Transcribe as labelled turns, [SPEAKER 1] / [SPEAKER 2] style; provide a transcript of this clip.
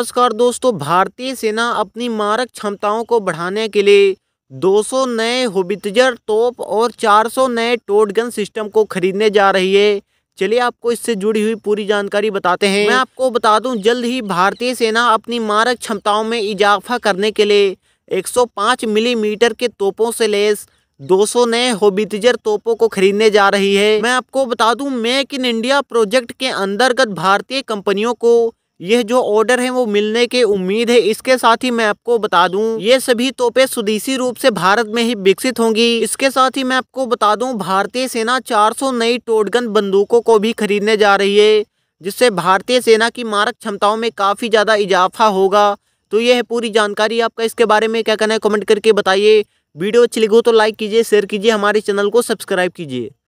[SPEAKER 1] नमस्कार दोस्तों भारतीय सेना अपनी मारक क्षमताओं को बढ़ाने के लिए 200 नए होबितजर तोप और 400 नए टोटगन सिस्टम को खरीदने जा रही है चलिए आपको इससे जुड़ी हुई पूरी जानकारी बताते हैं मैं आपको बता दूं जल्द ही भारतीय सेना अपनी मारक क्षमताओं में इजाफा करने के लिए 105 मिलीमीटर के तोपों से लेस 200 नए होबितजर तोपों को खरीदने जा रही है मैं आपको बता दूं मेक इन इंडिया प्रोजेक्ट के अंतर्गत भारतीय कंपनियों को यह जो ऑर्डर है वो मिलने के उम्मीद है इसके साथ ही मैं आपको बता दूं ये सभी तोपे स्वदेशी रूप से भारत में ही विकसित होंगी इसके साथ ही मैं आपको बता दूं भारतीय सेना 400 नई टोटगन बंदूकों को भी खरीदने जा रही है जिससे भारतीय सेना की मारक क्षमताओं में काफ़ी ज़्यादा इजाफा होगा तो यह है पूरी जानकारी आपका इसके बारे में क्या कहना है कमेंट करके बताइए वीडियो अच्छी लगी हो तो लाइक कीजिए शेयर कीजिए हमारे चैनल को सब्सक्राइब कीजिए